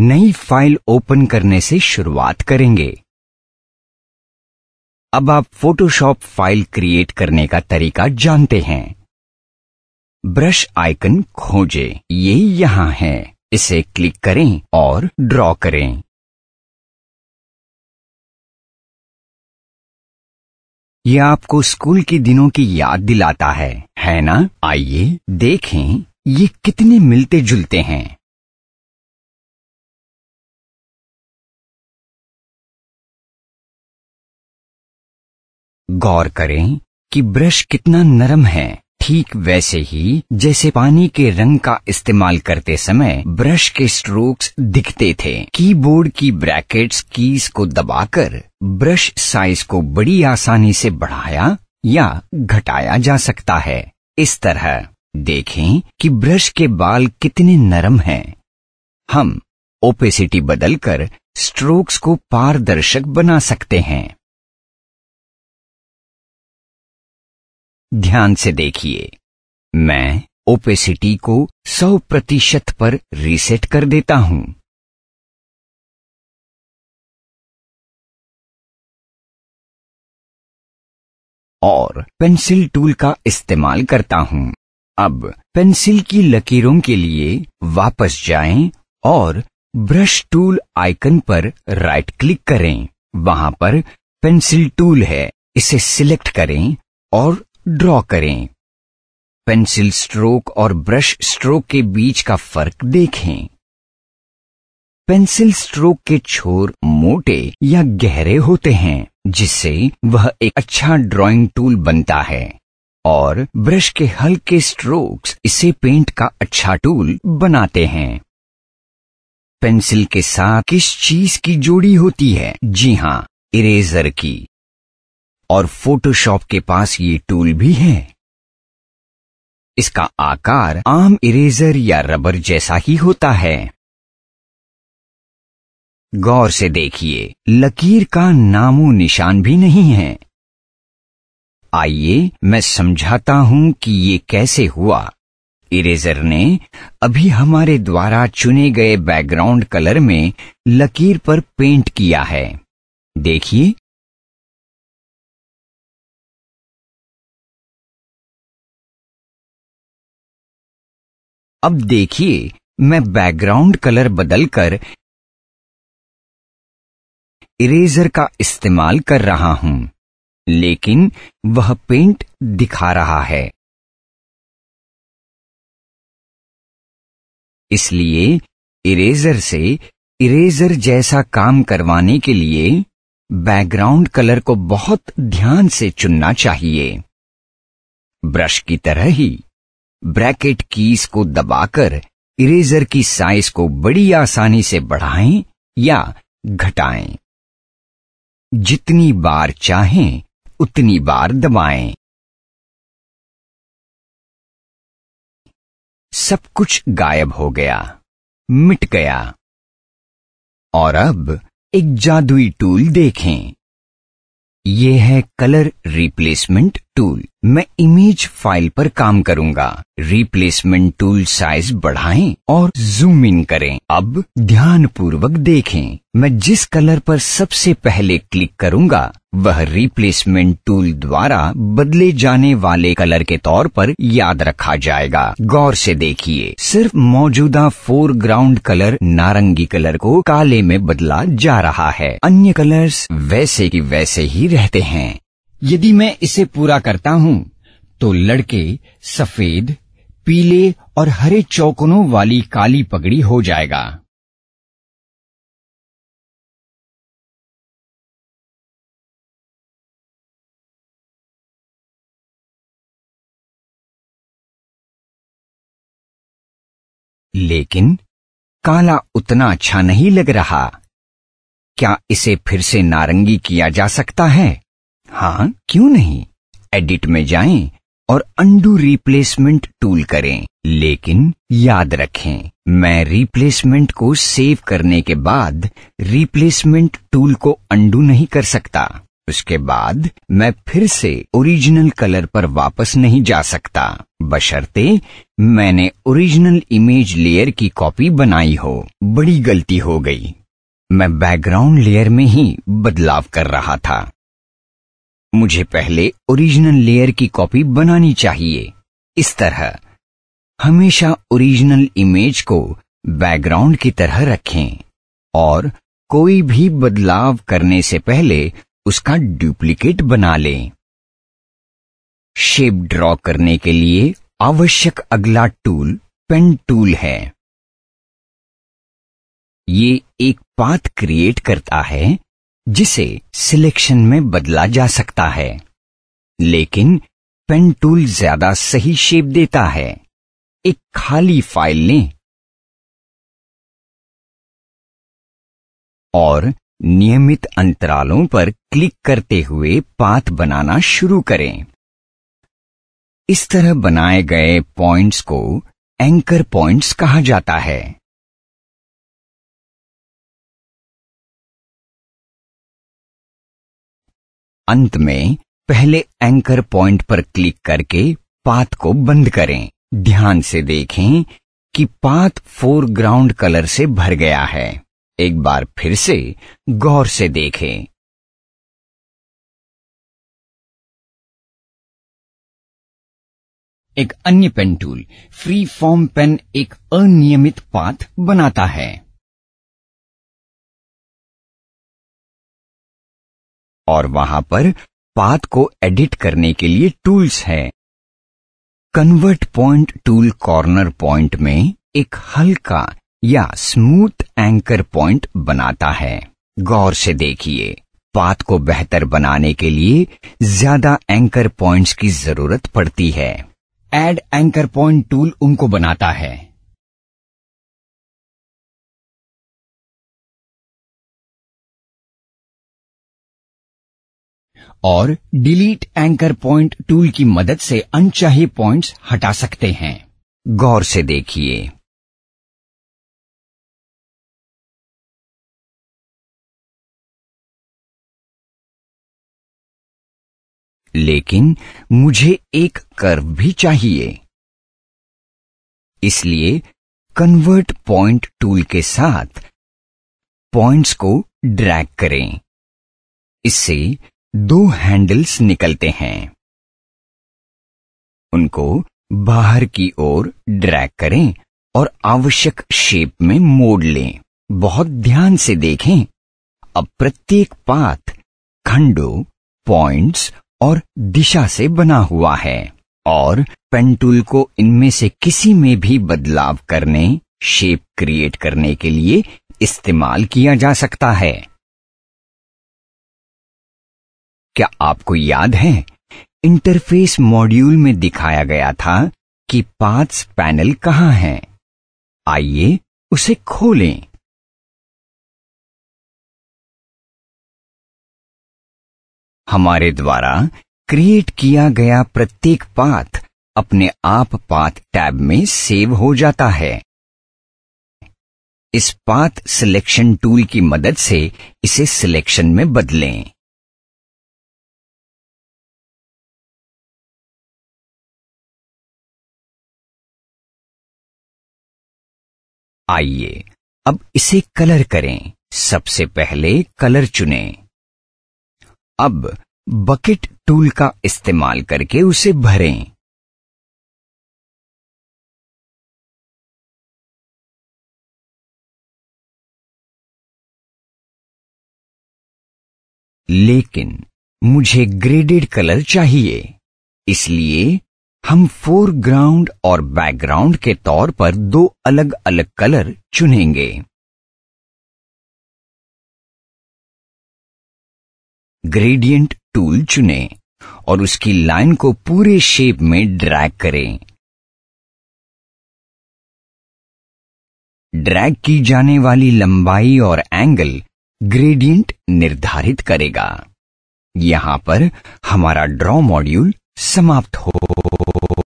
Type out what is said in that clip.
नई file open करने से शुरुआत करेंगे अब आप फोटोशॉप फाइल क्रिएट करने का तरीका जानते हैं ब्रश आइकन खोजे ये यहां है इसे क्लिक करें और ड्रॉ करें यह आपको स्कूल के दिनों की याद दिलाता है है ना आइए देखें ये कितने मिलते जुलते हैं गौर करें कि ब्रश कितना नरम है ठीक वैसे ही जैसे पानी के रंग का इस्तेमाल करते समय ब्रश के स्ट्रोक्स दिखते थे कीबोर्ड की ब्रैकेट्स कीज को दबाकर ब्रश साइज को बड़ी आसानी से बढ़ाया या घटाया जा सकता है इस तरह देखें कि ब्रश के बाल कितने नरम हैं हम ओपेसिटी बदलकर स्ट्रोक्स को पारदर्शक बना सकते हैं ध्यान से देखिए मैं ओपेसिटी को 100 प्रतिशत पर रीसेट कर देता हूं और पेंसिल टूल का इस्तेमाल करता हूं अब पेंसिल की लकीरों के लिए वापस जाएं और ब्रश टूल आइकन पर राइट क्लिक करें वहां पर पेंसिल टूल है इसे सिलेक्ट करें और ड्रॉ करें पेंसिल स्ट्रोक और ब्रश स्ट्रोक के बीच का फर्क देखें पेंसिल स्ट्रोक के छोर मोटे या गहरे होते हैं जिससे वह एक अच्छा ड्राइंग टूल बनता है और ब्रश के हल्के स्ट्रोक्स इसे पेंट का अच्छा टूल बनाते हैं पेंसिल के साथ किस चीज की जोड़ी होती है जी हाँ इरेजर की और फोटोशॉप के पास ये टूल भी है इसका आकार आम इरेजर या रबर जैसा ही होता है गौर से देखिए लकीर का नामो निशान भी नहीं है आइए मैं समझाता हूं कि ये कैसे हुआ इरेजर ने अभी हमारे द्वारा चुने गए बैकग्राउंड कलर में लकीर पर पेंट किया है देखिए अब देखिए मैं बैकग्राउंड कलर बदलकर इरेजर का इस्तेमाल कर रहा हूं लेकिन वह पेंट दिखा रहा है इसलिए इरेजर से इरेजर जैसा काम करवाने के लिए बैकग्राउंड कलर को बहुत ध्यान से चुनना चाहिए ब्रश की तरह ही ब्रैकेट कीज को दबाकर इरेजर की साइज को बड़ी आसानी से बढ़ाएं या घटाएं जितनी बार चाहें उतनी बार दबाएं सब कुछ गायब हो गया मिट गया और अब एक जादुई टूल देखें यह है कलर रिप्लेसमेंट टूल मैं इमेज फाइल पर काम करूंगा रिप्लेसमेंट टूल साइज बढ़ाएं और जूम इन करें अब ध्यान पूर्वक देखें मैं जिस कलर पर सबसे पहले क्लिक करूंगा वह रिप्लेसमेंट टूल द्वारा बदले जाने वाले कलर के तौर पर याद रखा जाएगा गौर से देखिए सिर्फ मौजूदा फोरग्राउंड कलर नारंगी कलर को काले में बदला जा रहा है अन्य कलर्स वैसे की वैसे ही रहते हैं यदि मैं इसे पूरा करता हूं तो लड़के सफेद पीले और हरे चौकनों वाली काली पगड़ी हो जाएगा लेकिन काला उतना अच्छा नहीं लग रहा क्या इसे फिर से नारंगी किया जा सकता है हाँ क्यों नहीं एडिट में जाएं और अंडू रिप्लेसमेंट टूल करें लेकिन याद रखें मैं रिप्लेसमेंट को सेव करने के बाद रिप्लेसमेंट टूल को अंडू नहीं कर सकता उसके बाद मैं फिर से ओरिजिनल कलर पर वापस नहीं जा सकता बशर्ते मैंने ओरिजिनल इमेज लेयर की कॉपी बनाई हो बड़ी गलती हो गई मैं बैकग्राउंड लेयर में ही बदलाव कर रहा था मुझे पहले ओरिजिनल लेयर की कॉपी बनानी चाहिए इस तरह हमेशा ओरिजिनल इमेज को बैकग्राउंड की तरह रखें और कोई भी बदलाव करने से पहले उसका डुप्लीकेट बना लें शेप ड्रॉ करने के लिए आवश्यक अगला टूल पेन टूल है ये एक पाथ क्रिएट करता है जिसे सिलेक्शन में बदला जा सकता है लेकिन पेन टूल ज्यादा सही शेप देता है एक खाली फाइल लें और नियमित अंतरालों पर क्लिक करते हुए पाथ बनाना शुरू करें इस तरह बनाए गए पॉइंट्स को एंकर पॉइंट्स कहा जाता है अंत में पहले एंकर पॉइंट पर क्लिक करके पात को बंद करें ध्यान से देखें कि पात फोरग्राउंड कलर से भर गया है एक बार फिर से गौर से देखें एक अन्य pen tool free form pen एक अनियमित पाथ बनाता है और वहां पर पाथ को एडिट करने के लिए टूल्स हैं। Convert point tool corner point में एक हल्का या स्मूथ एंकर पॉइंट बनाता है गौर से देखिए पाथ को बेहतर बनाने के लिए ज्यादा एंकर पॉइंट्स की जरूरत पड़ती है एड एंकर पॉइंट टूल उनको बनाता है और डिलीट एंकर पॉइंट टूल की मदद से अनचाहे पॉइंट्स हटा सकते हैं गौर से देखिए लेकिन मुझे एक कर्व भी चाहिए इसलिए कन्वर्ट पॉइंट टूल के साथ पॉइंट्स को ड्रैग करें इससे दो हैंडल्स निकलते हैं उनको बाहर की ओर ड्रैग करें और आवश्यक शेप में मोड़ लें बहुत ध्यान से देखें अब प्रत्येक पाथ खंडो पॉइंट्स और दिशा से बना हुआ है और पेंटूल को इनमें से किसी में भी बदलाव करने शेप क्रिएट करने के लिए इस्तेमाल किया जा सकता है क्या आपको याद है इंटरफेस मॉड्यूल में दिखाया गया था कि पाथ्स पैनल कहां है आइए उसे खोलें हमारे द्वारा क्रिएट किया गया प्रत्येक पाथ अपने आप पाथ टैब में सेव हो जाता है इस पाथ सिलेक्शन टूल की मदद से इसे सिलेक्शन में बदलें आइए अब इसे कलर करें सबसे पहले कलर चुनें। अब बकेट टूल का इस्तेमाल करके उसे भरें लेकिन मुझे ग्रेडेड कलर चाहिए इसलिए हम फोरग्राउंड और बैकग्राउंड के तौर पर दो अलग अलग कलर चुनेंगे ग्रेडियंट टूल चुनें और उसकी लाइन को पूरे शेप में ड्रैग करें ड्रैग की जाने वाली लंबाई और एंगल ग्रेडियंट निर्धारित करेगा यहां पर हमारा ड्रॉ मॉड्यूल समाप्त हो